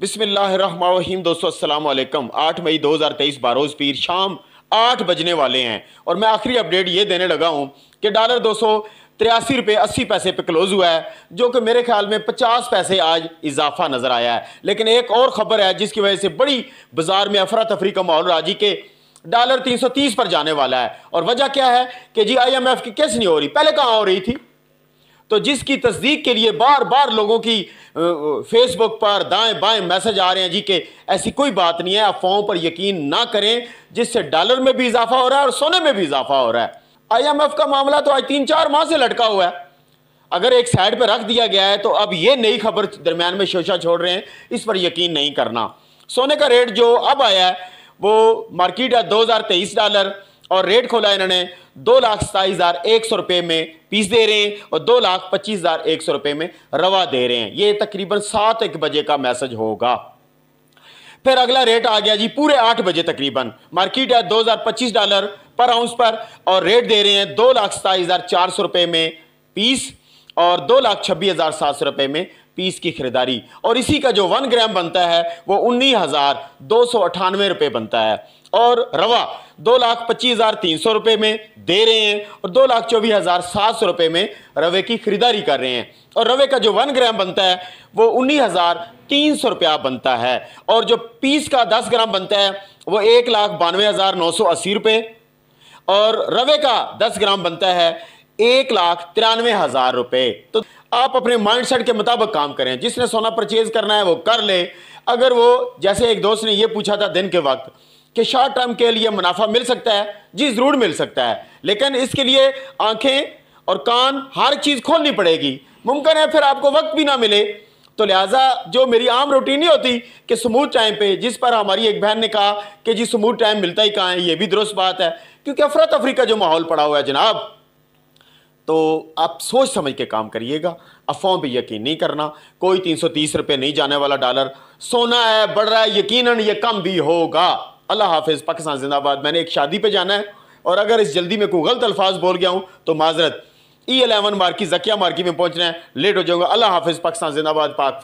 बिसमीम दोस्तों असलम आठ मई 2023 बारोज़ पीर शाम आठ बजने वाले हैं और मैं आखिरी अपडेट ये देने लगा हूँ कि डॉलर दो सौ तिरासी रुपये अस्सी पैसे पे क्लोज़ हुआ है जो कि मेरे ख्याल में पचास पैसे आज इजाफा नज़र आया है लेकिन एक और ख़बर है जिसकी वजह से बड़ी बाजार में अफरा तफरी का माहौल राजी के डॉलर तीन सौ तीस पर जाने वाला है और वजह क्या है कि जी आई एम एफ की किस नहीं हो रही पहले कहाँ हो रही थी तो जिसकी तस्दीक के लिए बार बार लोगों की फेसबुक पर दाएं बाएं मैसेज आ रहे हैं जी के ऐसी कोई बात नहीं है अफवाहों पर यकीन ना करें जिससे डॉलर में भी इजाफा हो रहा है और सोने में भी इजाफा हो रहा है आईएमएफ का मामला तो आज तीन चार माह से लटका हुआ है अगर एक साइड पर रख दिया गया है तो अब ये नई खबर दरमियान में शोशा छोड़ रहे हैं इस पर यकीन नहीं करना सोने का रेट जो अब आया है वो मार्केट है दो डॉलर और रेट खोला इन्होंने दो लाख सताईस हज़ार एक सौ रुपये में पीस दे रहे हैं और दो लाख पच्चीस हज़ार एक सौ रुपये में रवा दे रहे हैं ये तकरीबन सात एक बजे का मैसेज होगा फिर अगला रेट आ गया जी पूरे आठ बजे तकरीबन मार्केट है दो हज़ार पच्चीस डॉलर पर आउंस पर और रेट दे रहे हैं दो लाख सताईस हज़ार चार सौ रुपये में पीस और दो लाख छब्बीस हज़ार सात सौ रुपये में पीस की खरीदारी और इसी का जो वन ग्राम बनता है वो उन्नीस हज़ार दो सौ अठानवे रुपये बनता है और रवा दो लाख पच्चीस हज़ार तीन सौ रुपये में दे रहे हैं और दो लाख चौबीस हज़ार सात सौ रुपये में रवे की खरीदारी कर रहे हैं और रवे का जो वन ग्राम बनता है वो उन्नीस हज़ार तीन सौ रुपया बनता है और जो पीस का दस ग्राम बनता है वो एक लाख बानवे हज़ार नौ सौ अस्सी रुपये और रवे का दस ग्राम बनता है एक लाख तिरानवे हजार रुपए तो आप अपने माइंडसेट के मुताबिक काम करें जिसने सोना परचेज करना है वो कर ले अगर वो जैसे एक दोस्त ने ये पूछा था दिन के वक्त कि शॉर्ट टर्म के लिए मुनाफा मिल सकता है जी ज़रूर मिल सकता है लेकिन इसके लिए आंखें और कान हर चीज़ खोलनी पड़ेगी मुमकिन है फिर आपको वक्त भी ना मिले तो लिहाजा जो मेरी आम रूटीन ही होती कि समूथ टाइम पे जिस पर हमारी एक बहन ने कहा कि जी समूथ टाइम मिलता ही कहाँ है ये भी दुरुस्त बात है क्योंकि अफरा तफरी का जो माहौल पड़ा हुआ है जनाब तो आप सोच समझ के काम करिएगा अफवाहों पे यकीन नहीं करना कोई तीन सौ तीस नहीं जाने वाला डॉलर सोना है बढ़ रहा है यकीनन ये कम भी होगा अल्लाह हाफिज़ पाकिस्तान जिंदाबाद मैंने एक शादी पे जाना है और अगर इस जल्दी में कोई गलत अल्फाज बोल गया हूँ तो माजरत ई अलेवन मार्की जकिया मार्की में पहुँचना है लेट हो जाऊंगा अल्लाह हाफिज़ पाकिस्तान जिंदाबाद पाक